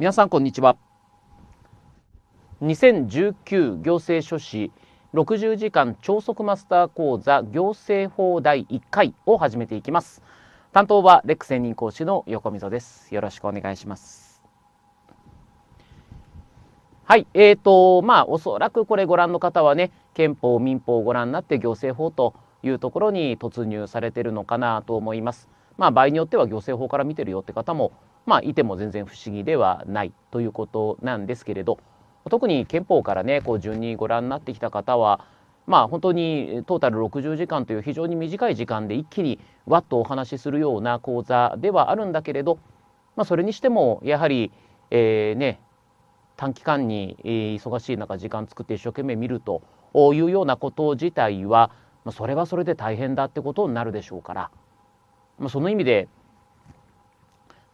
皆さんこんにちは2019行政書士60時間超速マスター講座行政法第1回を始めていきます担当はレック専任講師の横溝ですよろしくお願いしますはいえーとまあおそらくこれご覧の方はね憲法民法をご覧になって行政法というところに突入されてるのかなと思いますまあ、場合によっては行政法から見てるよって方もまあ、いても全然不思議ではないということなんですけれど特に憲法からねこう順にご覧になってきた方はまあ本当にトータル60時間という非常に短い時間で一気にわっとお話しするような講座ではあるんだけれど、まあ、それにしてもやはり、えー、ね短期間に忙しい中時間作って一生懸命見るというようなこと自体は、まあ、それはそれで大変だってことになるでしょうから、まあ、その意味で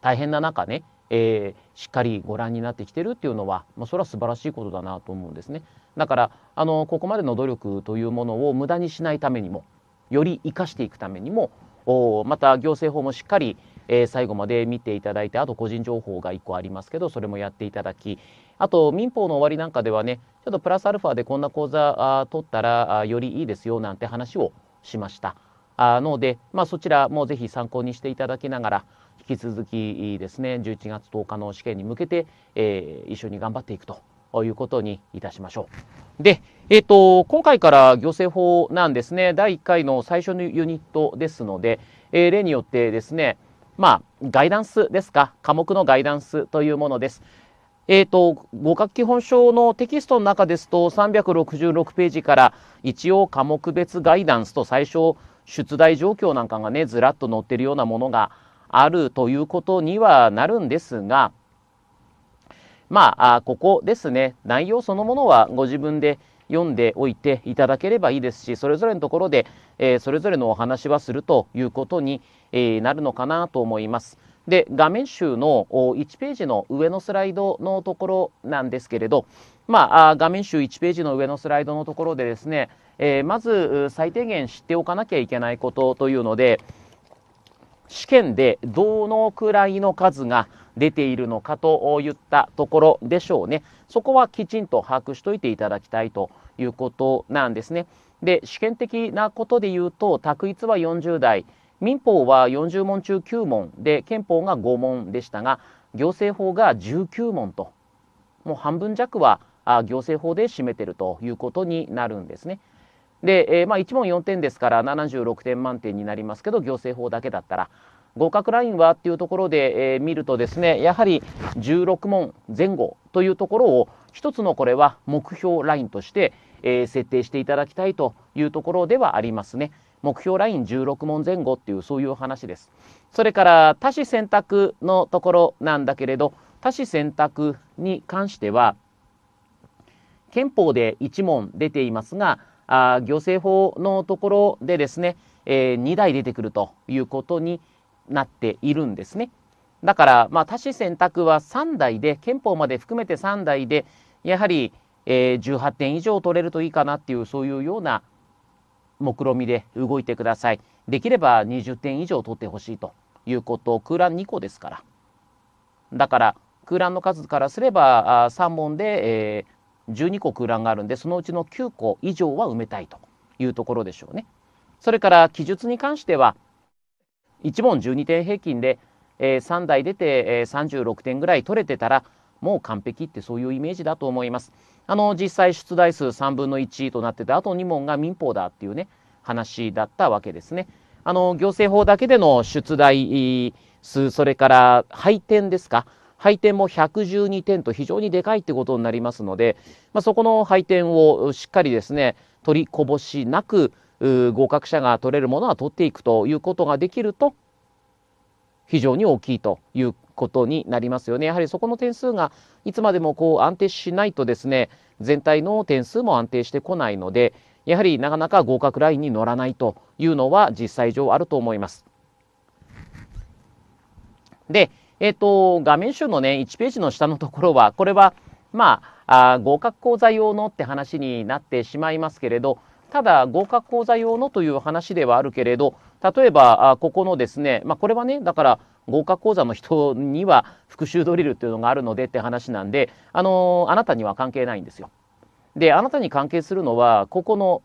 大変な中ね、えー、しっかりご覧になってきてるっていうのは、まあ、それは素晴らしいことだなと思うんですね。だからあのここまでの努力というものを無駄にしないためにもより生かしていくためにもおまた行政法もしっかり、えー、最後まで見ていただいてあと個人情報が1個ありますけどそれもやっていただきあと民法の終わりなんかではねちょっとプラスアルファでこんな講座あ取ったらあよりいいですよなんて話をしました。あので、まあ、そちらもぜひ参考にしていただきながら引き続きですね11月10日の試験に向けて、えー、一緒に頑張っていくということにいたしましょう。で、えっ、ー、と、今回から行政法なんですね、第1回の最初のユニットですので、えー、例によってですね、まあ、ガイダンスですか、科目のガイダンスというものです。えっ、ー、と、合格基本書のテキストの中ですと、366ページから一応科目別ガイダンスと最初、出題状況なんかがね、ずらっと載ってるようなものがあるということにはなるんですが、まあ、ここですね、内容そのものはご自分で読んでおいていただければいいですし、それぞれのところで、えー、それぞれのお話はするということに、えー、なるのかなと思います。で、画面集の1ページの上のスライドのところなんですけれど、まあ、画面集1ページの上のスライドのところでですね、えー、まず最低限知っておかなきゃいけないことというので、試験でどのくらいの数が出ているのかといったところでしょうね。そこはきちんと把握しといていただきたいということなんですね。で、試験的なことで言うと、択一は40代、民法は40問中9問で、憲法が5問でしたが、行政法が19問と、もう半分弱はあ行政法で占めてるということになるんですね。で、えー、まあ1問4点ですから76点満点になりますけど、行政法だけだったら、合格ラインはっていうところで、えー、見るとですね、やはり16問前後というところを一つのこれは目標ラインとして、えー、設定していただきたいというところではありますね。目標ライン16問前後っていうそういう話です。それから多種選択のところなんだけれど、多種選択に関しては、憲法で1問出ていますが、あ行政法のところでですね、えー、2台出てくるということになっているんですね。だから、まあ、多子選択は3台で、憲法まで含めて3台で、やはり、えー、18点以上取れるといいかなっていう、そういうような目論見で動いてください。できれば20点以上取ってほしいということ、空欄2個ですから。だから、空欄の数からすれば、3問で、えー、12個空欄があるんでそのうちの9個以上は埋めたいというところでしょうね。それから記述に関しては1問12点平均で、えー、3台出て、えー、36点ぐらい取れてたらもう完璧ってそういうイメージだと思います。あの実際出題数3分の1となっててあと2問が民法だっていうね話だったわけですね。あの行政法だけでの出題数それから配点ですか配点も112点と非常にでかいってことになりますので、まあ、そこの配点をしっかりですね取りこぼしなく合格者が取れるものは取っていくということができると非常に大きいということになりますよね。やはりそこの点数がいつまでもこう安定しないとですね全体の点数も安定してこないのでやはりなかなか合格ラインに乗らないというのは実際上あると思います。で、えっ、ー、と、画面集のね、1ページの下のところは、これは、まあ、あ合格講座用のって話になってしまいますけれど、ただ、合格講座用のという話ではあるけれど、例えば、あここのですね、まあ、これはね、だから、合格講座の人には復習ドリルっていうのがあるのでって話なんで、あのー、あなたには関係ないんですよ。で、あなたに関係するのは、ここの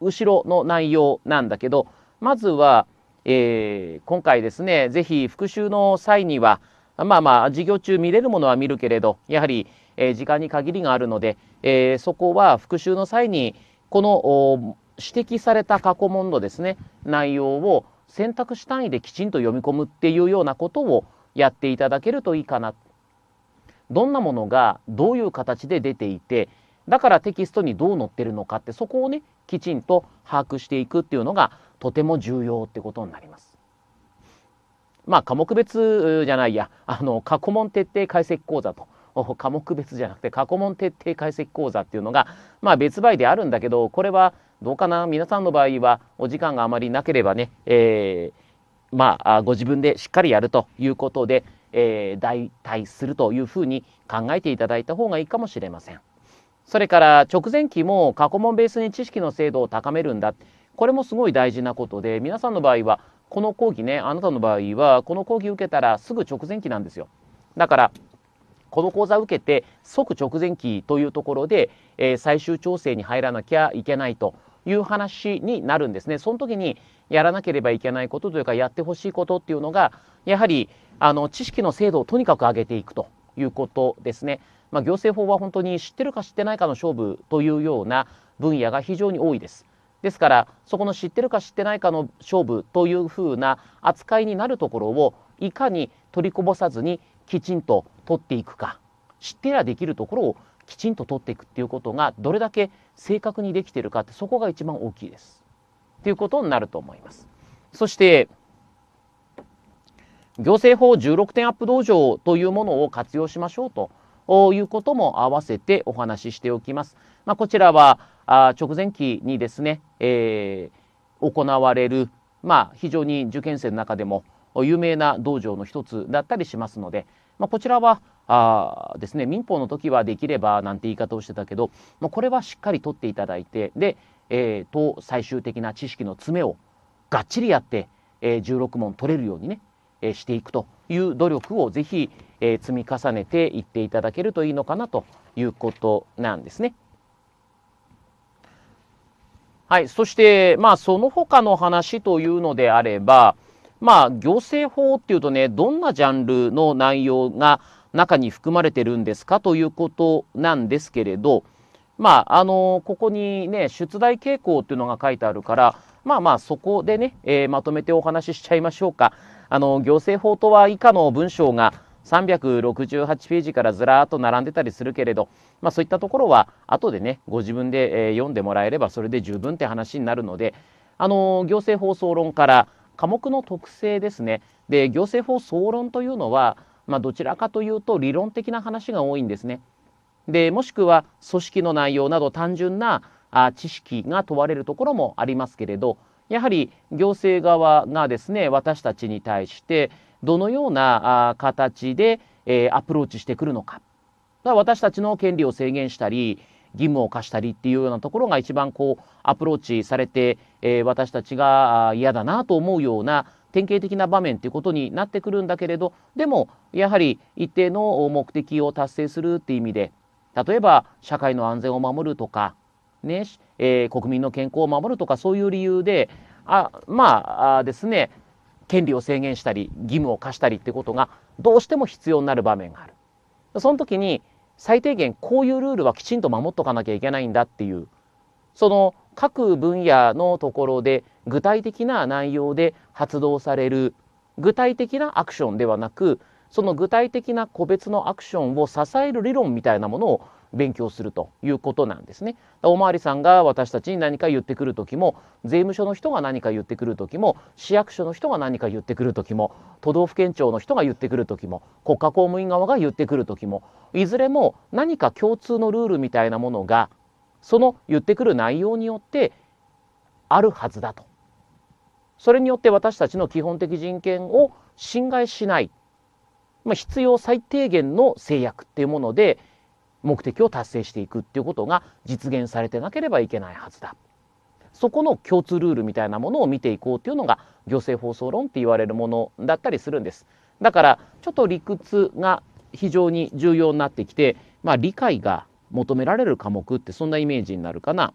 後ろの内容なんだけど、まずは、えー、今回ですね、ぜひ復習の際には、まあまあ、授業中見れるものは見るけれど、やはり、えー、時間に限りがあるので、えー、そこは復習の際に、この指摘された過去問のですね、内容を選択肢単位できちんと読み込むっていうようなことをやっていただけるといいかな。どんなものがどういう形で出ていて、だからテキストにどう載ってるのかってそこをねきちんと把握していくっていうのがとても重要ってことになります。まあ、科目別じゃないや、あの、過去問徹底解析講座と。科目別じゃなくて過去問徹底解析講座っていうのが、まあ、別売であるんだけどこれはどうかな皆さんの場合はお時間があまりなければね、えー、まあ、ご自分でしっかりやるということで、えー、代替するというふうに考えていただいた方がいいかもしれません。それから直前期も過去問ベースに知識の精度を高めるんだこれもすごい大事なことで皆さんの場合はこの講義ね、あなたの場合は、この講義受けたらすぐ直前期なんですよ。だから、この講座を受けて即直前期というところで、えー、最終調整に入らなきゃいけないという話になるんですね。その時にやらなければいけないことというか、やってほしいことっていうのが、やはり、あの、知識の精度をとにかく上げていくということですね。まあ、行政法は本当に知ってるか知ってないかの勝負というような分野が非常に多いです。ですからそこの知ってるか知ってないかの勝負というふうな扱いになるところをいかに取りこぼさずにきちんと取っていくか知ってりできるところをきちんと取っていくっていうことがどれだけ正確にできてるかってそこが一番大きいです。っていうことになると思います。そして行政法16点アップ道場というものを活用しましょうということも合わせてお話ししておきます。まあ、こちらはあ直前期にですね、えー、行われる、まあ、非常に受験生の中でも有名な道場の一つだったりしますので、まあ、こちらはあですね民法の時はできればなんて言い方をしてたけど、まあ、これはしっかり取っていただいてで、えー、と最終的な知識の詰めをがっちりやって、えー、16問取れるようにね、えー、していくという努力をぜひ、えー、積み重ねていっていただけるといいのかなということなんですね。はい。そして、まあ、その他の話というのであれば、まあ、行政法っていうとね、どんなジャンルの内容が中に含まれてるんですかということなんですけれど、まあ、あの、ここにね、出題傾向っていうのが書いてあるから、まあまあ、そこでね、えー、まとめてお話ししちゃいましょうか。あの、行政法とは以下の文章が、368ページからずらーっと並んでたりするけれど、まあ、そういったところは後でねご自分で、え読んでもらえればそれで十分って話になるので、あの行政法総論から科目の特性ですねで行政法総論というのは、まあ、どちらかというと理論的な話が多いんですね。でもしくは組織の内容など単純なあ知識が問われるところもありますけれどやはり行政側がですね私たちに対してどのような形で、えアプローチしてくるのか。私たちの権利を制限したり、義務を課したりっていうようなところが一番こうアプローチされて、え私たちが嫌だなと思うような典型的な場面ということになってくるんだけれどでもやはり一定の目的を達成するっていう意味で例えば社会の安全を守るとか、ねえー、国民の健康を守るとかそういう理由であまあですね権利を制限したり義務を課したりってことがどうしても必要になる場面がある。その時に最低限こういうルールはきちんと守っとかなきゃいけないんだっていうその各分野のところで具体的な内容で発動される具体的なアクションではなくその具体的な個別のアクションを支える理論みたいなものを勉強するということなんですね。おまわりさんが私たちに何か言ってくる時も税務署の人が何か言ってくる時も市役所の人が何か言ってくる時も都道府県庁の人が言ってくる時も国家公務員側が言ってくる時もいずれも何か共通のルールみたいなものがその言ってくる内容によってあるはずだと。それによって私たちの基本的人権を侵害しない、まあ、必要最低限の制約っていうもので目的を達成していくっていうことが実現されてなければいけないはずだ。そこの共通ルールみたいなものを見ていこうっていうのが行政放送論って言われるものだったりするんです。だからちょっと理屈が非常に重要になってきて、まあ、理解が求められる科目ってそんなイメージになるかな。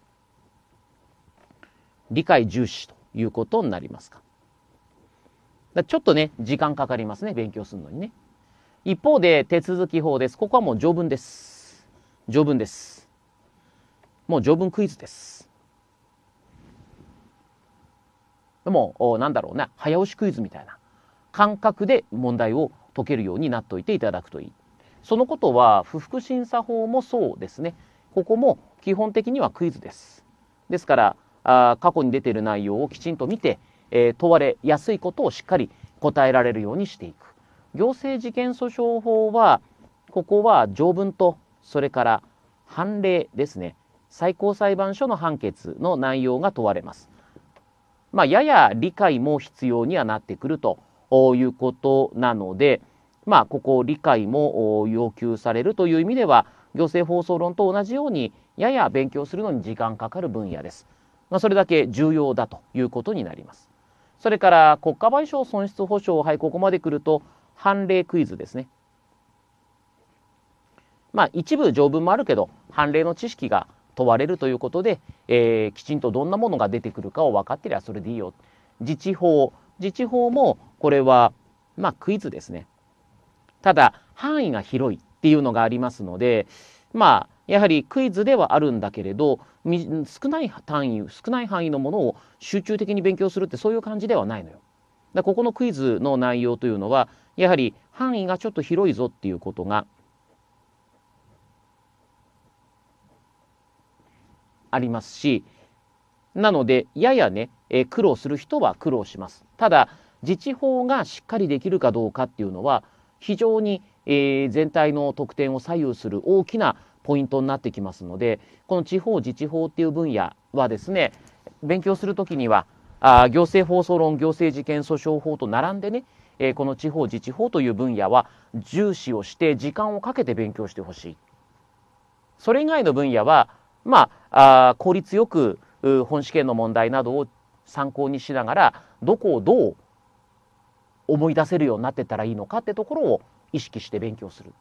理解重視ということになりますか。だちょっとね、時間かかりますね、勉強するのにね。一方で手続き法です。ここはもう条文です。条文ですもう条文クイズですでもなんだろうな早押しクイズみたいな感覚で問題を解けるようになっておいていただくといいそのことは不服審査法もそうですねここも基本的にはクイズですですからあ過去に出ている内容をきちんと見て、えー、問われやすいことをしっかり答えられるようにしていく行政事件訴訟法はここは条文とそれから判例ですね最高裁判所の判決の内容が問われます。まあ、やや理解も必要にはなってくるということなので、まあ、ここ理解も要求されるという意味では行政放送論と同じようにやや勉強するのに時間かかる分野です。まあ、それだけ重要だということになります。それから国家賠償損失保障はいここまで来ると判例クイズですね。まあ、一部条文もあるけど判例の知識が問われるということで、えー、きちんとどんなものが出てくるかを分かってりゃそれでいいよ自治法自治法もこれは、まあ、クイズですねただ範囲が広いっていうのがありますのでまあやはりクイズではあるんだけれど少ない単位少ない範囲のものを集中的に勉強するってそういう感じではないのよ。だここのクイズの内容というのはやはり範囲がちょっと広いぞっていうことがありますし、なので、ややね、えー、苦労する人は苦労します。ただ、自治法がしっかりできるかどうかっていうのは、非常に、えー、全体の得点を左右する大きなポイントになってきますので、この地方自治法っていう分野はですね、勉強するときには、あ行政放送論、行政事件訴訟法と並んでね、えー、この地方自治法という分野は重視をして時間をかけて勉強してほしい。それ以外の分野は、まあ、あ効率よく本試験の問題などを参考にしながらどこをどう思い出せるようになってたらいいのかってところを意識して勉強する、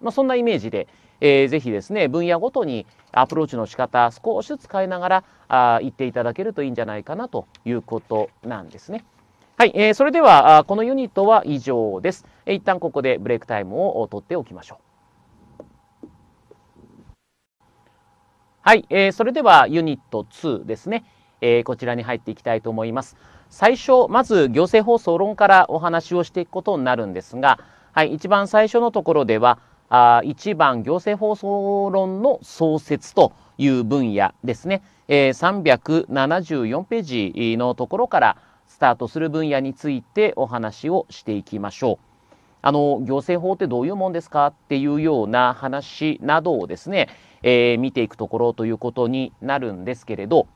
まあ、そんなイメージで、えー、ぜひですね分野ごとにアプローチの仕方少しずつ変えながらあ言っていただけるといいんじゃないかなということなんですね。はい、えー、それではこのユニットは以上です。一旦ここでブレイクタイムを取っておきましょう。はい、えー、それではユニット2ですね、えー、こちらに入っていきたいと思います。最初、まず行政法総論からお話をしていくことになるんですが、はい、一番最初のところでは、あ1番行政法総論の創設という分野ですね、えー、374ページのところからスタートする分野についてお話をしていきましょう。あの、行政法ってどういうもんですかっていうような話などをですね、えー、見ていくところということになるんですけれど、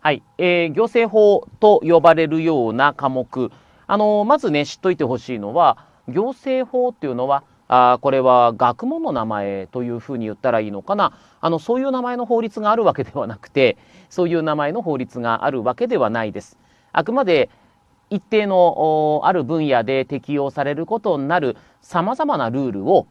はい、えー、行政法と呼ばれるような科目、あの、まずね、知っといてほしいのは、行政法っていうのは、あこれは学問の名前というふうに言ったらいいのかなあのそういう名前の法律があるわけではなくてそういう名前の法律があるわけではないですあくまで一定のある分野で適用されることになる様々なルールを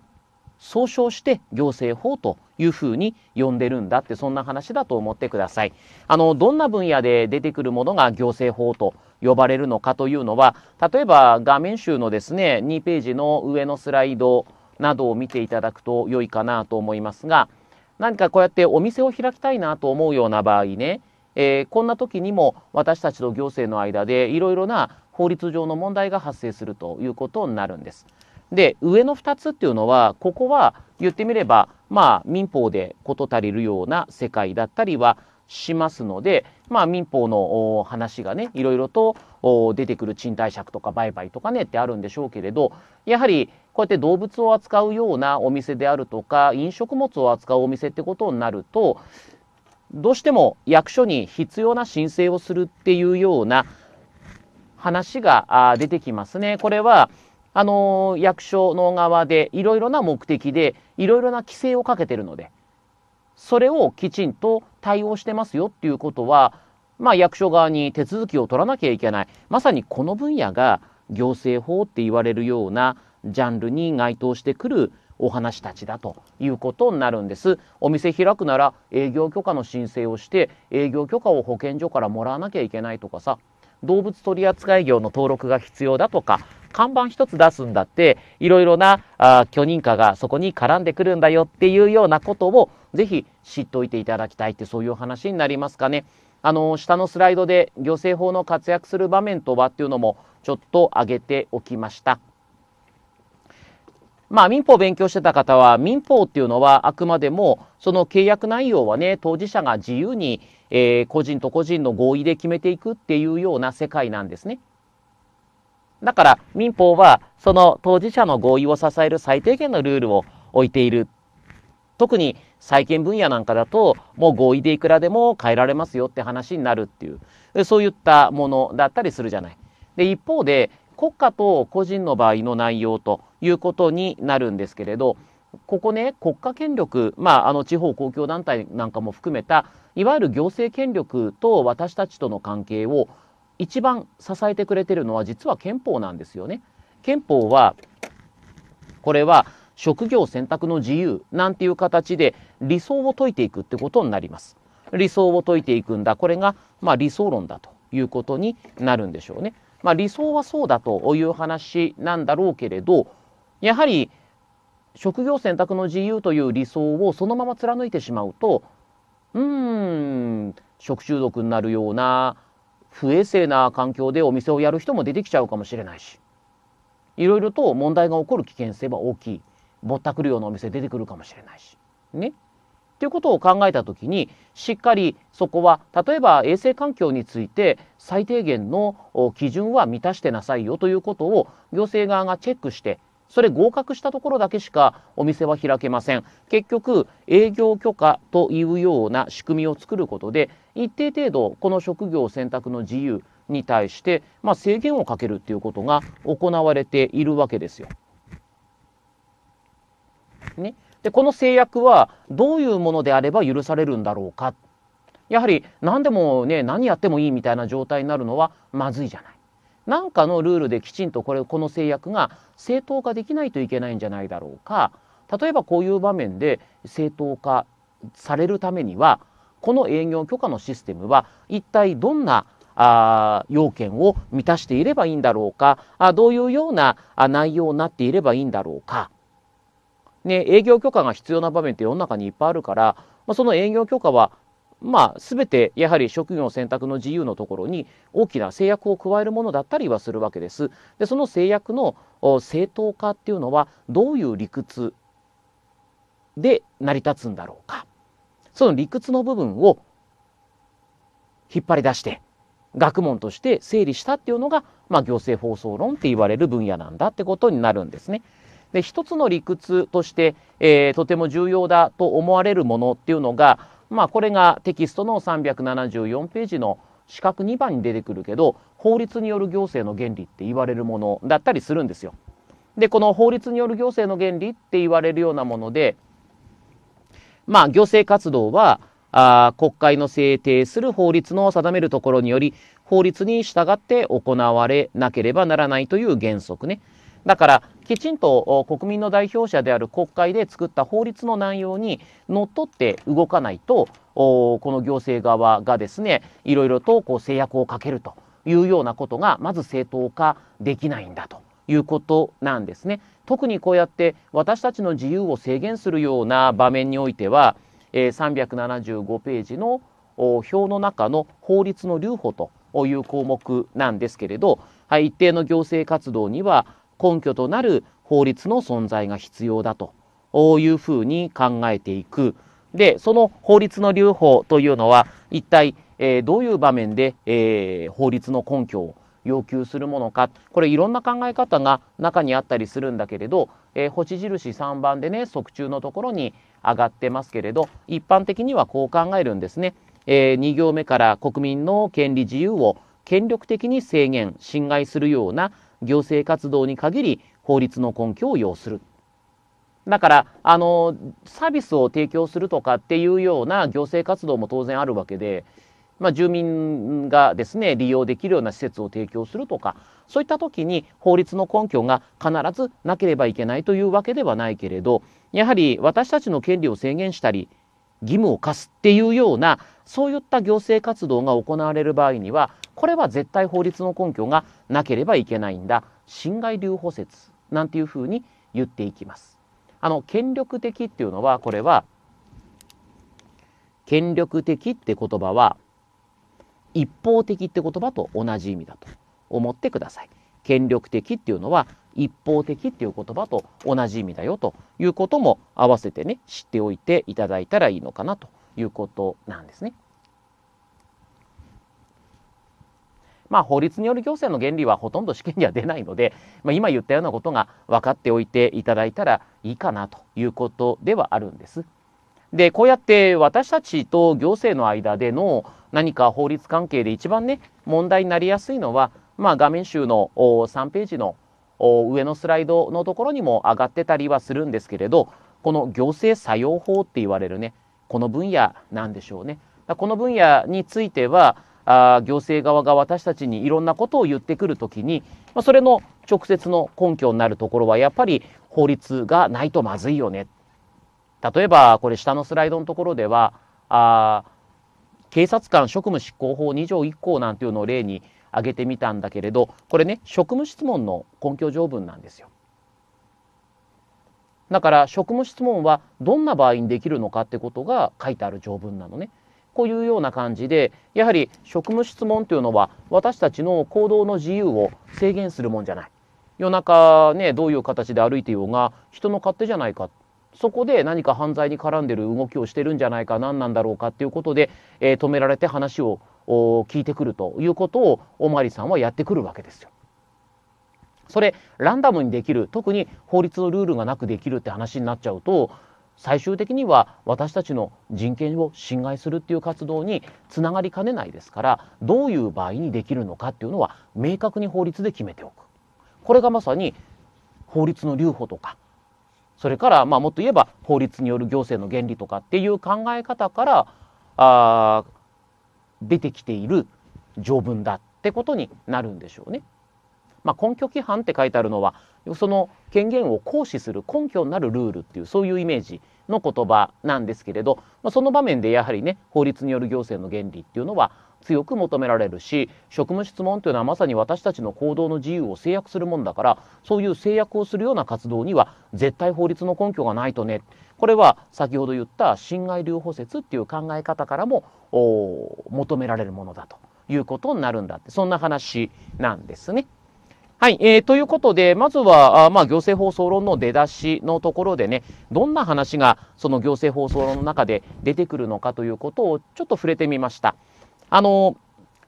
総称して行政法というふうに呼んでるんだってそんな話だと思ってください。あの、どんな分野で出てくるものが行政法と呼ばれるのかというのは、例えば画面集のですね、2ページの上のスライドなどを見ていただくと良いかなと思いますが、何かこうやってお店を開きたいなと思うような場合ね、えー、こんな時にも私たちと行政の間でいろいろな法律上の問題が発生するということになるんです。で上の2つっていうのはここは言ってみればまあ民法で事足りるような世界だったりはしますので、まあ、民法の話がねいろいろと出てくる賃貸借とか売買とかねってあるんでしょうけれどやはりこうやって動物を扱うようなお店であるとか飲食物を扱うお店ってことになるとどうしても役所に必要な申請をするっていうような話が出てきますね。これは、あの役所の側でいろいろな目的でいろいろな規制をかけてるので、それをきちんと対応してますよっていうことは、まあ役所側に手続きを取らなきゃいけない。まさにこの分野が行政法って言われるようなジャンルに該当してくるお話たちだということになるんです。お店開くなら営業許可の申請をして営業許可を保健所からもらわなきゃいけないとかさ動物取扱業の登録が必要だとか看板一つ出すんだっていろいろなあ許認可がそこに絡んでくるんだよっていうようなことをぜひ知っておいていただきたいってそういう話になりますかね。あの下のスライドで行政法の活躍する場面とはっていうのもちょっと挙げておきました。まあ民法を勉強してた方は民法っていうのはあくまでもその契約内容はね当事者が自由に、えー、個人と個人の合意で決めていくっていうような世界なんですね。だから民法はその当事者の合意を支える最低限のルールを置いている。特に債権分野なんかだともう合意でいくらでも変えられますよって話になるっていうそういったものだったりするじゃない。で一方で国家と個人の場合の内容ということになるんですけれど、ここね、国家権力、まあ、あの地方公共団体なんかも含めた、いわゆる行政権力と私たちとの関係を一番支えてくれてるのは実は憲法なんですよね。憲法は、これは職業選択の自由なんていう形で理想を解いていくってことになります。理想を解いていくんだ。これが、まあ、理想論だということになるんでしょうね。まあ、理想はそうだという話なんだろうけれどやはり職業選択の自由という理想をそのまま貫いてしまうとうーん食中毒になるような不衛生な環境でお店をやる人も出てきちゃうかもしれないしいろいろと問題が起こる危険性は大きいぼったくるようなお店出てくるかもしれないしね。ということを考えたときにしっかりそこは例えば衛生環境について最低限の基準は満たしてなさいよということを行政側がチェックしてそれ合格したところだけしかお店は開けません結局営業許可というような仕組みを作ることで一定程度この職業選択の自由に対して、まあ、制限をかけるということが行われているわけですよ。ね、で、この制約はどういうものであれば許されるんだろうか。やはり何でもね、何やってもいいみたいな状態になるのはまずいじゃない。何かのルールできちんとこれ、この制約が正当化できないといけないんじゃないだろうか。例えばこういう場面で正当化されるためには、この営業許可のシステムは一体どんなあ要件を満たしていればいいんだろうかあどういうような内容になっていればいいんだろうかね、営業許可が必要な場面って世の中にいっぱいあるから、まあ、その営業許可はまあ、全てやはり職業選択の自由のところに大きな制約を加えるものだったりはするわけです。でその制約の正当化っていうのはどういう理屈で成り立つんだろうかその理屈の部分を引っ張り出して学問として整理したっていうのが、まあ、行政放送論って言われる分野なんだってことになるんですね。で一つの理屈として、えー、とても重要だと思われるものっていうのが、まあ、これがテキストの374ページの四角2番に出てくるけど法律による行政の原理って言われるものだったりするんですよ。でこの法律による行政の原理って言われるようなもので、まあ、行政活動はあ国会の制定する法律の定めるところにより法律に従って行われなければならないという原則ね。だからきちんと国民の代表者である国会で作った法律の内容にのっとって動かないとこの行政側がですねいろいろとこう制約をかけるというようなことがまず正当化できないんだということなんですね。特にこうやって私たちの自由を制限するような場面においては、え375ページの表の中の法律の留保という項目なんですけれど、はい、一定の行政活動には根拠となる法律の存在が必要だというふうに考えていく。で、その法律の留保というのは一体、えー、どういう場面で、えー、法律の根拠を要求するものかこれいろんな考え方が中にあったりするんだけれど、えー、星印3番でね側中のところに上がってますけれど一般的にはこう考えるんですね、えー、2行目から国民の権利自由を権力的に制限侵害するような行政活動に限り法律の根拠を要する。だから、あの、サービスを提供するとかっていうような行政活動も当然あるわけで、まあ、住民がですね、利用できるような施設を提供するとか、そういった時に法律の根拠が必ずなければいけないというわけではないけれど、やはり私たちの権利を制限したり、義務を課すっていうような、そういった行政活動が行われる場合には、これは絶対法律の根拠がなければいけないんだ侵害留保説なんていうふうに言っていきます。あの権力的っていうのはこれは権力的って言葉は一方的って言葉と同じ意味だと思ってください。権力的っていうのは一方的っていう言葉と同じ意味だよということも合わせてね知っておいていただいたらいいのかなということなんですね。まあ、法律による行政の原理はほとんど試験には出ないので、まあ、今言ったようなことが分かっておいていただいたらいいかなということではあるんです。でこうやって私たちと行政の間での何か法律関係で一番ね問題になりやすいのは、まあ、画面集の3ページの上のスライドのところにも上がってたりはするんですけれどこの行政作用法って言われるねこの分野なんでしょうね。この分野についてはあ行政側が私たちにいろんなことを言ってくるときに、まあ、それの直接の根拠になるところはやっぱり法律がないとまずいよね。例えばこれ下のスライドのところではあ警察官職務執行法2条1項なんていうのを例に挙げてみたんだけれどこれね職務質問の根拠条文なんですよ。だから職務質問はどんな場合にできるのかってことが書いてある条文なのね。こういうような感じで、やはり職務質問というのは、私たちの行動の自由を制限するもんじゃない。夜中ね、どういう形で歩いてようが、人の勝手じゃないか。そこで何か犯罪に絡んでる動きをしてるんじゃないか、何なんだろうかっていうことで、えー、止められて話を聞いてくるということを、おまりさんはやってくるわけですよ。それ、ランダムにできる、特に法律のルールがなくできるって話になっちゃうと、最終的には私たちの人権を侵害するっていう活動につながりかねないですからどういう場合にできるのかっていうのは明確に法律で決めておくこれがまさに法律の留保とかそれからまあもっと言えば法律による行政の原理とかっていう考え方からあ出てきている条文だってことになるんでしょうね。まあ、根拠規範って書いてあるのはその権限を行使する根拠になるルールっていうそういうイメージの言葉なんですけれど、まあ、その場面でやはりね法律による行政の原理っていうのは強く求められるし職務質問というのはまさに私たちの行動の自由を制約するもんだからそういう制約をするような活動には絶対法律の根拠がないとねこれは先ほど言った侵害留保説っていう考え方からも求められるものだということになるんだってそんな話なんですね。はい、えー、ということで、まずは、あまあ、行政放送論の出だしのところでね、どんな話がその行政法送論の中で出てくるのかということをちょっと触れてみました。あの、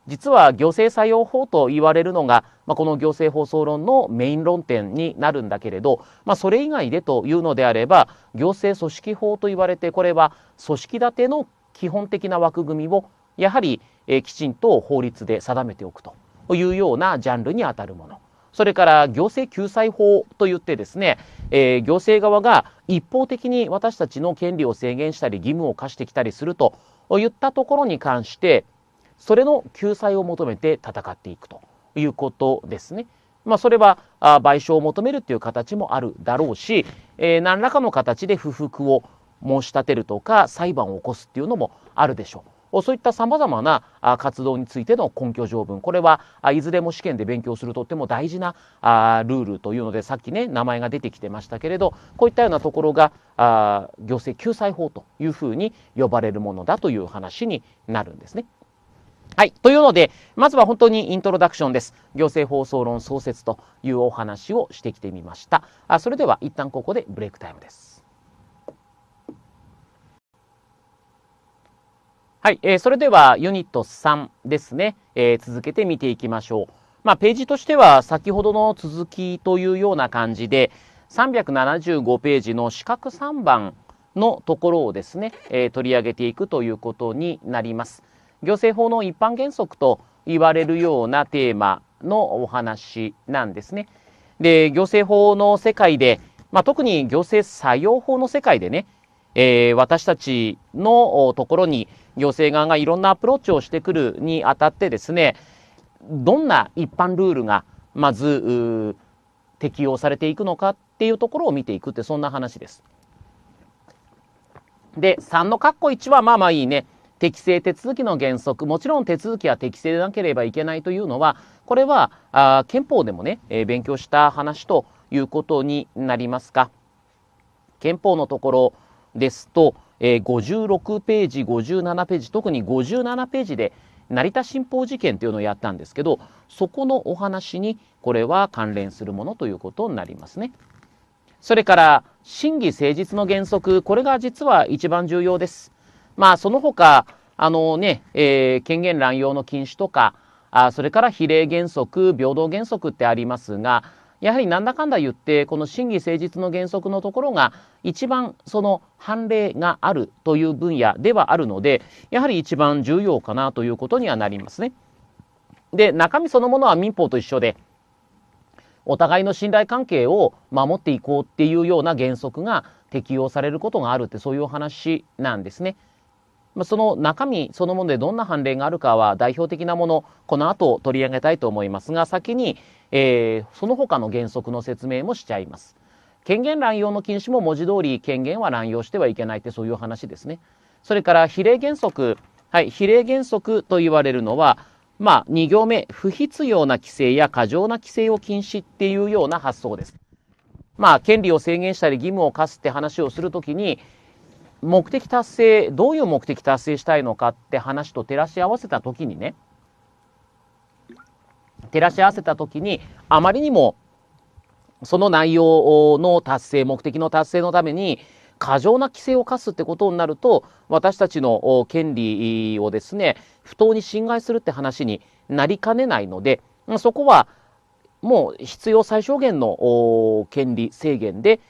実は行政採用法と言われるのが、まあ、この行政法送論のメイン論点になるんだけれど、まあ、それ以外でというのであれば、行政組織法と言われて、これは組織立ての基本的な枠組みを、やはり、えー、きちんと法律で定めておくというようなジャンルにあたるもの。それから行政救済法といってですね、えー、行政側が一方的に私たちの権利を制限したり義務を課してきたりするといったところに関して、それの救済を求めて戦っていくということですね。まあ、それは賠償を求めるという形もあるだろうし、えー、何らかの形で不服を申し立てるとか裁判を起こすっていうのもあるでしょう。そういったさまざまな活動についての根拠条文これはいずれも試験で勉強するとっても大事なルールというのでさっきね名前が出てきてましたけれどこういったようなところが行政救済法というふうに呼ばれるものだという話になるんですね。はい。というので、まずは本当にイントロダクションです。行政放送論創設というお話をしてきてみました。あそれでは一旦ここでブレイクタイムです。はい、えー、それではユニット3ですね、えー、続けて見ていきましょう。まあ、ページとしては先ほどの続きというような感じで、375ページの四角3番のところをですね、えー、取り上げていくということになります。行政法の一般原則と言われるようなテーマのお話なんですね。で、行政法の世界で、まあ、特に行政作用法の世界でね、えー、私たちのところに行政側がいろんなアプローチをしてくるにあたってですね、どんな一般ルールがまず適用されていくのかっていうところを見ていくってそんな話です。で、3の括弧1はまあまあいいね。適正手続きの原則、もちろん手続きは適正でなければいけないというのは、これはあ憲法でもね、えー、勉強した話ということになりますか。憲法のところ、ですと、えー、56ページ、57ページ、特に57ページで成田新報事件というのをやったんですけど、そこのお話にこれは関連するものということになりますね。それから、審議誠実の原則、これが実は一番重要です。まあ、その他、あのね、えー、権限乱用の禁止とか、あそれから比例原則、平等原則ってありますが、やはりなんだかんだ言ってこの真偽誠実の原則のところが一番その判例があるという分野ではあるのでやはり一番重要かなということにはなりますね。で中身そのものは民法と一緒でお互いの信頼関係を守っていこうっていうような原則が適用されることがあるってそういうお話なんですね。まあ、その中身そのものでどんな判例があるかは代表的なもの、この後取り上げたいと思いますが、先に、えー、その他の原則の説明もしちゃいます。権限乱用の禁止も文字通り権限は乱用してはいけないってそういう話ですね。それから比例原則、はい、比例原則と言われるのは、まあ、2行目、不必要な規制や過剰な規制を禁止っていうような発想です。まあ、権利を制限したり義務を課すって話をするときに、目的達成、どういう目的達成したいのかって話と照らし合わせた時にね、照らし合わせた時に、あまりにも、その内容の達成、目的の達成のために、過剰な規制を課すってことになると、私たちの権利をですね、不当に侵害するって話になりかねないので、そこはもう必要最小限の権利制限で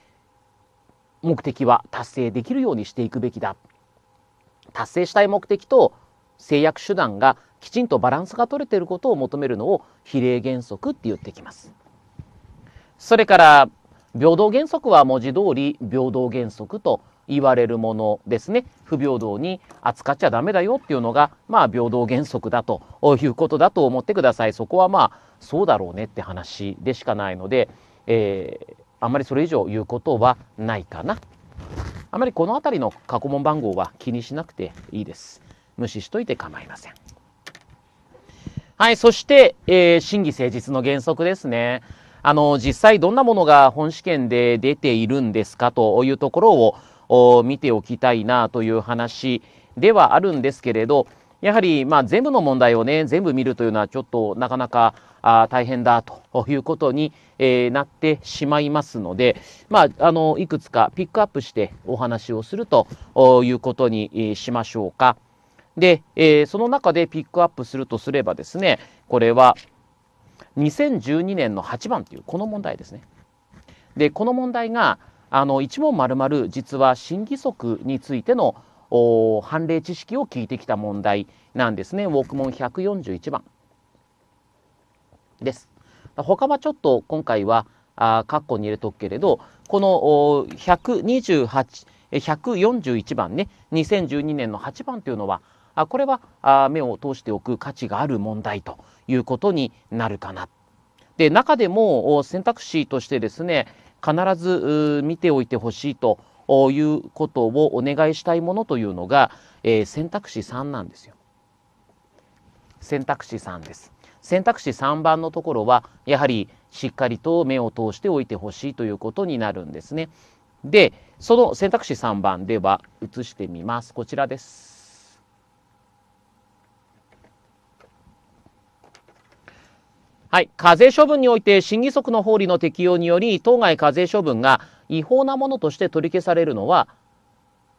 目的は達成できるようにしていくべきだ達成したい目的と制約手段がきちんとバランスが取れていることを求めるのを比例原則って言ってきますそれから平等原則は文字通り平等原則と言われるものですね不平等に扱っちゃダメだよっていうのがまあ平等原則だということだと思ってくださいそこはまあそうだろうねって話でしかないので、えー、あまりそれ以上言うことはないかな。あまりこの辺りの過去問番号は気にしなくていいです。無視しといて構いません。はい、そして、えー、審議誠実の原則ですね。あの、実際どんなものが本試験で出ているんですかというところを見ておきたいなという話ではあるんですけれど、やはり、まあ、全部の問題をね、全部見るというのはちょっとなかなかあ大変だということに、えー、なってしまいますので、まあ、あの、いくつかピックアップしてお話をするということにしましょうか。で、えー、その中でピックアップするとすればですね、これは2012年の8番というこの問題ですね。で、この問題が、あの、一問丸々実は審議則についての判例知識を聞いてきた問題なんですね。ウォークモン141番。です。他はちょっと今回は、あ括弧に入れとくけれど、この128、141番ね、2012年の8番というのは、あこれはあ目を通しておく価値がある問題ということになるかな。で、中でも選択肢としてですね、必ず見ておいてほしいということをお願いしたいものというのが、えー、選択肢3なんですよ。選択肢3です。選択肢3番のところはやはりしっかりと目を通しておいてほしいということになるんですね。でその選択肢3番では移してみます。こちらです。はい。課税処分において、審議則の法理の適用により、当該課税処分が違法なものとして取り消されるのは、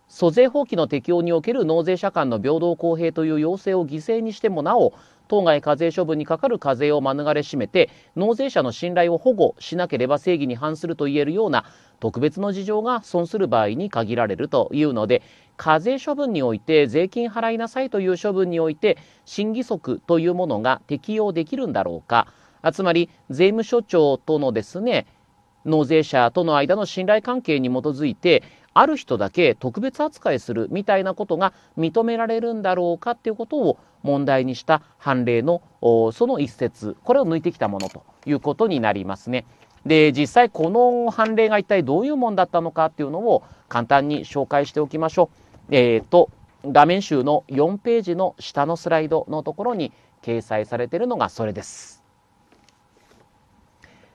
租税法規の適用における納税者間の平等公平という要請を犠牲にしてもなお、当該課税処分にかかる課税を免れしめて納税者の信頼を保護しなければ正義に反すると言えるような特別の事情が損する場合に限られるというので課税処分において税金払いなさいという処分において審議則というものが適用できるんだろうかつまり税務署長とのですね納税者との間の信頼関係に基づいてある人だけ特別扱いするみたいなことが認められるんだろうかっていうことを問題にした判例のその一節これを抜いてきたものということになりますね。で実際この判例が一体どういうもんだったのかっていうのを簡単に紹介しておきましょう。えっ、ー、と画面集の4ページの下のスライドのところに掲載されているのがそれです。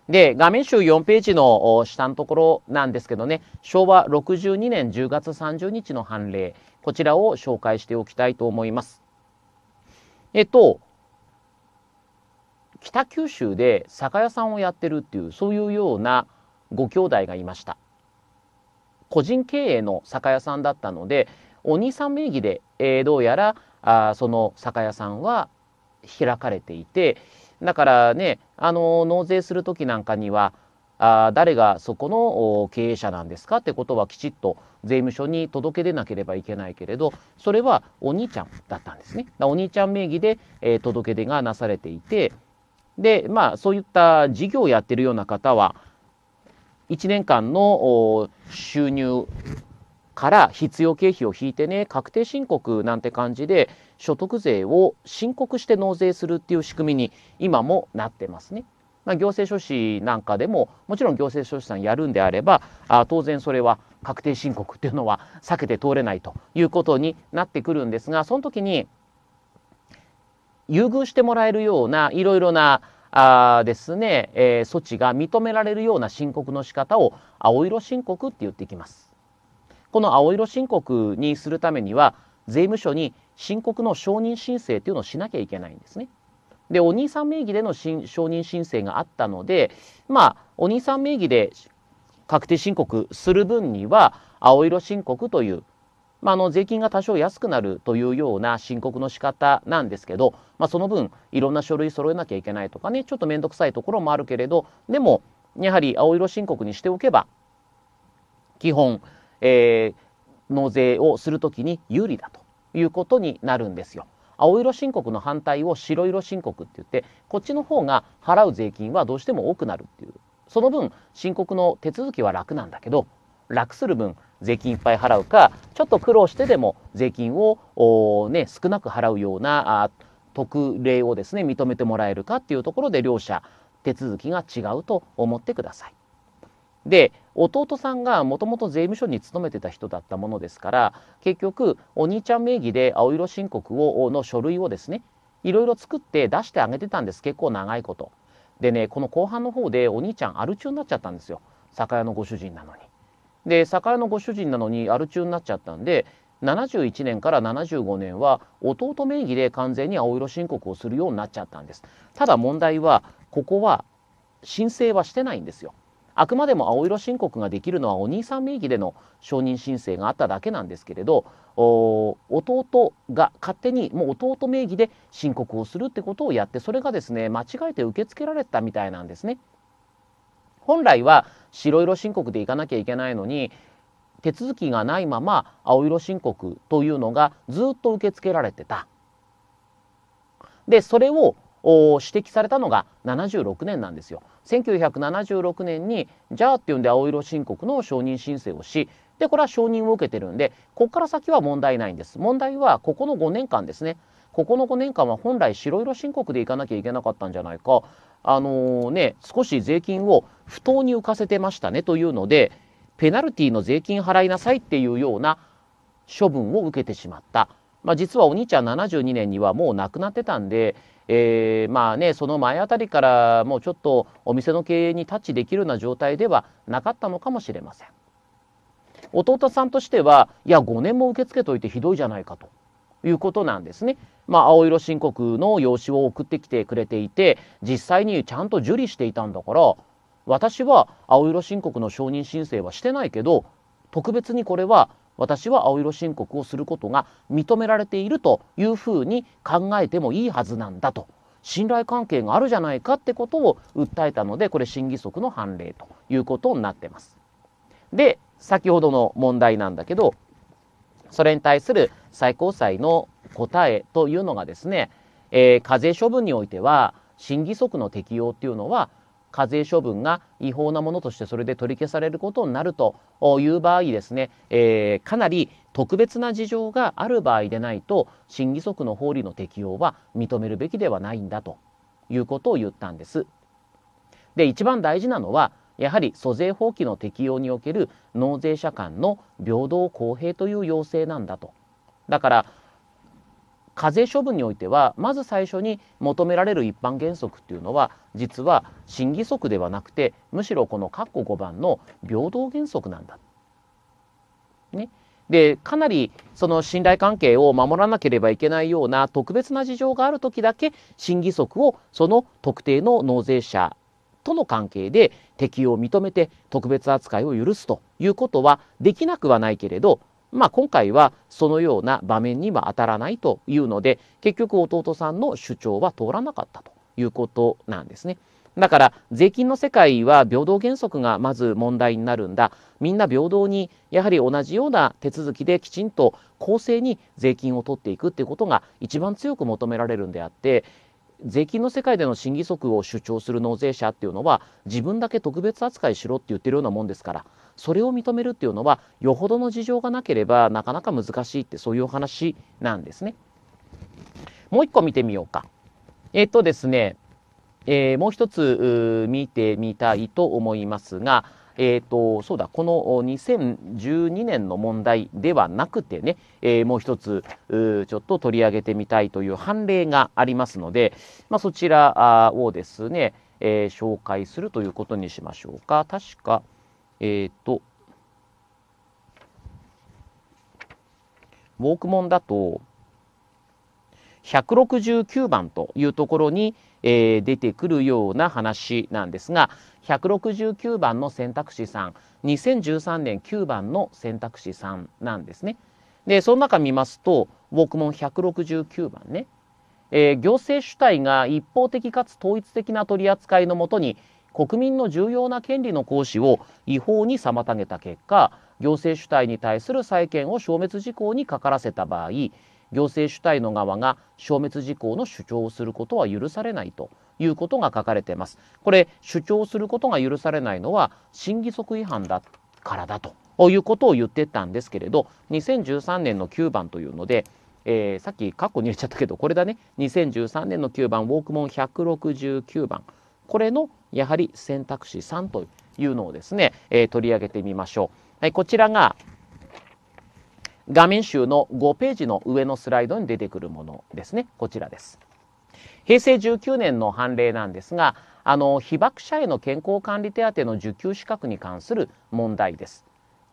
で、画面集4ページの下のところなんですけどね、昭和62年10月30日の判例、こちらを紹介しておきたいと思います。えっと、北九州で酒屋さんをやってるっていうそういうようなご兄弟がいました個人経営の酒屋さんだったのでお兄さん名義で、えー、どうやらあその酒屋さんは開かれていてだからねあの納税する時なんかにはあ誰がそこの経営者なんですかってことはきちっと税務署に届け出なければいけないけれどそれはお兄ちゃんだったんですね。お兄ちゃん名義で、えー、届け出がなされていてでまあそういった事業をやってるような方は1年間の収入から必要経費を引いてね確定申告なんて感じで所得税を申告して納税するっていう仕組みに今もなってますね。まあ、行政書士なんかでももちろん行政書士さんやるんであればあ当然それは確定申告っていうのは避けて通れないということになってくるんですがその時に優遇してもらえるようないろいろなあですね、えー、措置が認められるような申告の仕方を青色申告って言ってきます。この青色申告にするためには税務署に申告の承認申請というのをしなきゃいけないんですね。で、お兄さん名義での承認申請があったので、まあ、お兄さん名義で確定申告する分には、青色申告という、まあ、あの税金が多少安くなるというような申告の仕方なんですけど、まあ、その分いろんな書類揃えなきゃいけないとかねちょっと面倒くさいところもあるけれどでもやはり青色申告にしておけば基本、えー、納税をするときに有利だということになるんですよ。青色申告の反対を白色申告って言ってこっちの方が払う税金はどうしても多くなるっていうその分申告の手続きは楽なんだけど楽する分税金いっぱい払うかちょっと苦労してでも税金を、ね、少なく払うような特例をですね認めてもらえるかっていうところで両者手続きが違うと思ってください。で弟さんがもともと税務署に勤めてた人だったものですから結局お兄ちゃん名義で青色申告をの書類をですねいろいろ作って出してあげてたんです結構長いこと。でねこの後半の方でお兄ちゃんアル中になっちゃったんですよ酒屋のご主人なのに。で酒屋のご主人なのにアル中になっちゃったんで71年から75年は弟名義で完全に青色申告をするようになっちゃったんです。ただ問題はここは申請はしてないんですよ。あくまでも青色申告ができるのはお兄さん名義での承認申請があっただけなんですけれど弟が勝手にもう弟名義で申告をするってことをやってそれがですね間違えて受け付けられたみたいなんですね。本来は白色申告でいかなきゃいけないのに手続きがないまま青色申告というのがずっと受け付けられてた。でそれを指摘されたのが76年なんですよ。1976年に JAR っていうんで青色申告の承認申請をしでこれは承認を受けてるんでここから先は問題ないんです問題はここの5年間ですねここの5年間は本来白色申告でいかなきゃいけなかったんじゃないかあのー、ね少し税金を不当に浮かせてましたねというのでペナルティの税金払いなさいっていうような処分を受けてしまった。まあ、実はお兄ちゃん72年にはもう亡くなってたんで、えー、まあねその前あたりからもうちょっとお店の経営にタッチできるような状態ではなかったのかもしれません弟さんとしてはいや5年も受け付けといてひどいじゃないかということなんですね。まあ、青色申告の用紙を送ってきてくれていて実際にちゃんと受理していたんだから私は青色申告の承認申請はしてないけど特別にこれは私は青色申告をすることが認められているというふうに考えてもいいはずなんだと信頼関係があるじゃないかってことを訴えたのでこれ審議則の判例ということになってます。で先ほどの問題なんだけどそれに対する最高裁の答えというのがですね、えー、課税処分においては審議則の適用っていうのは課税処分が違法なものとしてそれで取り消されることになるという場合ですね、えー、かなり特別な事情がある場合でないと審議則の法理の適用は認めるべきではないんだということを言ったんです。で一番大事なのはやはり租税法規の適用における納税者間の平等公平という要請なんだと。だから課税処分においてはまず最初に求められる一般原則っていうのは実は審議則ではなくてむしろこの括弧5番の平等原則なんだ。ね、でかなりその信頼関係を守らなければいけないような特別な事情がある時だけ審議則をその特定の納税者との関係で適用を認めて特別扱いを許すということはできなくはないけれどまあ、今回はそのような場面には当たらないというので結局弟さんの主張は通らなかったということなんですね。だから税金の世界は平等原則がまず問題になるんだみんな平等にやはり同じような手続きできちんと公正に税金を取っていくっていうことが一番強く求められるんであって税金の世界での審議則を主張する納税者っていうのは自分だけ特別扱いしろって言ってるようなもんですからそれを認めるっていうのはよほどの事情がなければなかなか難しいってそういうお話なんですね。もう一個見てみようか。えっとですね、えー、もう一つ見てみたいと思いますが、えーと、そうだこの2012年の問題ではなくてね、えー、もう一つちょっと取り上げてみたいという判例がありますので、まあ、そちらをですね、えー、紹介するということにしましょうか。確かえっ、ー、と、ウォークモンだと、169番というところに、えー、出てくるような話なんですが169番の選択肢32013年9番の選択肢3なんですね。でその中見ますとウォークモン169番ね、えー、行政主体が一方的かつ統一的な取り扱いのもとに国民の重要な権利の行使を違法に妨げた結果行政主体に対する債権を消滅事項にかからせた場合行政主体の側が消滅事項の主張をすることは許されないということが書かれています。これ主張することが許されないのは審議則違反だからだということを言ってたんですけれど2013年の9番というので、えー、さっき括弧に入れちゃったけどこれだね2013年の9番ウォークモン169番これのやはり選択肢3というのをですね、えー、取り上げてみましょう。はい、こちらが画面集の5ページの上のスライドに出てくるものですね。こちらです。平成19年の判例なんですが、あの、被爆者への健康管理手当の受給資格に関する問題です。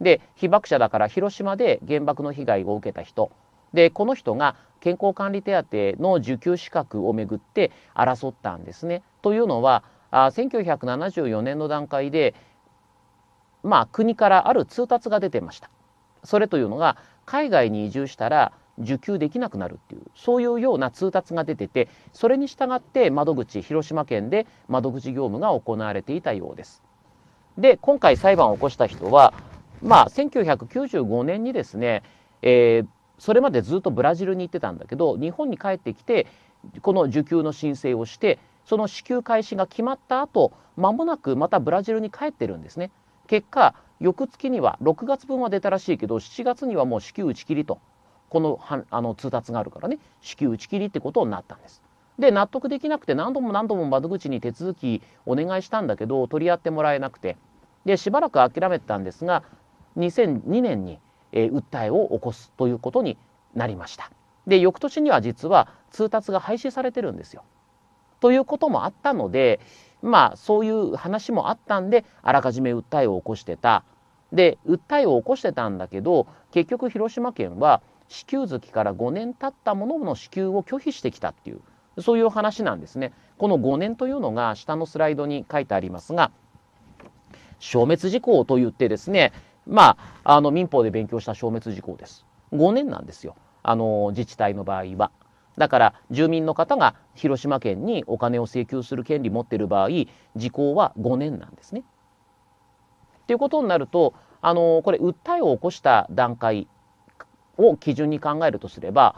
で、被爆者だから広島で原爆の被害を受けた人、で、この人が健康管理手当の受給資格をめぐって争ったんですね。というのは、あ1974年の段階で、まあ、国からある通達が出てました。それというのが海外に移住したら受給できなくなるっていうそういうような通達が出ててそれに従って窓口広島県で窓口業務が行われていたようです。で今回裁判を起こした人は、まあ、1995年にですね、えー、それまでずっとブラジルに行ってたんだけど日本に帰ってきてこの受給の申請をしてその支給開始が決まった後間もなくまたブラジルに帰ってるんですね結果翌月には6月分は出たらしいけど7月にはもう支給打ち切りとこのあの通達があるからね支給打ち切りってことになったんです。で納得できなくて何度も何度も窓口に手続きお願いしたんだけど取り合ってもらえなくてでしばらく諦めてたんですが2002年に、えー、訴えを起こすということになりました。で翌年には実は通達が廃止されてるんですよ。ということもあったのでまあそういう話もあったんであらかじめ訴えを起こしてたで訴えを起こしてたんだけど結局広島県は支給月から5年経ったものの支給を拒否してきたっていうそういう話なんですね。この5年というのが下のスライドに書いてありますが消滅事項といってですねまあ、あの民法で勉強した消滅事項です。5年なんですよ。あの自治体の場合は。だから住民の方が広島県にお金を請求する権利持ってる場合時効は5年なんですね。っていうことになるとあのこれ訴えを起こした段階を基準に考えるとすれば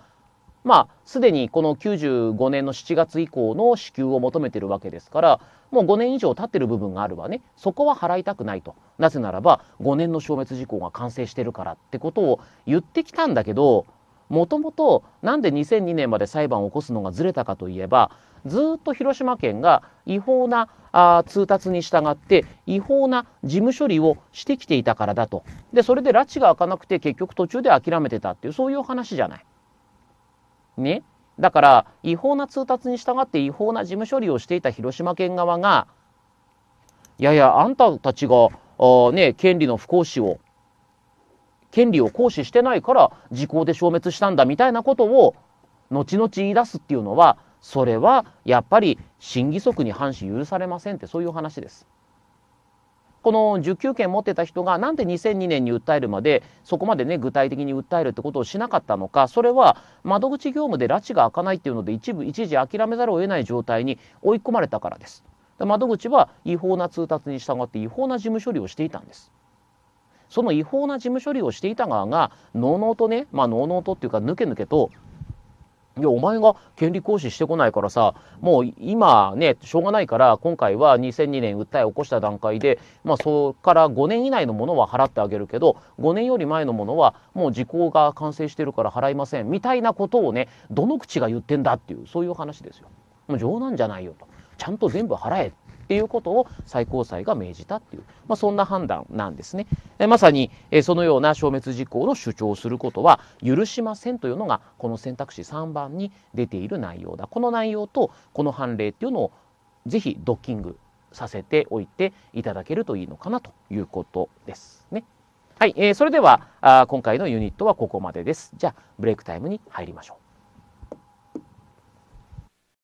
まあすでにこの95年の7月以降の支給を求めてるわけですからもう5年以上経ってる部分があるわねそこは払いたくないとなぜならば5年の消滅事項が完成してるからってことを言ってきたんだけどもともと何で2002年まで裁判を起こすのがずれたかといえばずっと広島県が違法なあ通達に従って違法な事務処理をしてきていたからだとでそれで拉致が開かなくて結局途中で諦めてたっていうそういう話じゃない。ねだから違法な通達に従って違法な事務処理をしていた広島県側がいやいやあんたたちがあ、ね、権利の不行使を権利を行使してないから時効で消滅したんだみたいなことを後々言い出すっていうのはそれはやっぱり審議則に反し許されませんってそういう話です。この19件持ってた人がなんで2002年に訴えるまでそこまでね具体的に訴えるってことをしなかったのかそれは窓口業務で拉致が開かないっていうので一部一時諦めざるを得ない状態に追い込まれたからです。窓口は違法な通達に従って違法な事務処理をしていたんです。その違法な事務処理をしていた側がのうのうとねまあのうのうとっていうかぬけぬけといや、お前が権利行使してこないからさ、もう今ね、しょうがないから、今回は2002年訴えを起こした段階で、まあそこから5年以内のものは払ってあげるけど、5年より前のものはもう時効が完成してるから払いません、みたいなことをね、どの口が言ってんだっていう、そういう話ですよ。もう冗談じゃないよと。ちゃんと全部払えっっていうことを最高裁が命じたっていう、まあ、そんな判断なんですね。まさに、えそのような消滅事項の主張することは許しませんというのがこの選択肢3番に出ている内容だ。この内容とこの判例っていうのをぜひドッキングさせておいていただけるといいのかなということですね。はい、えー、それではあ今回のユニットはここまでです。じゃあブレイクタイムに入りましょう。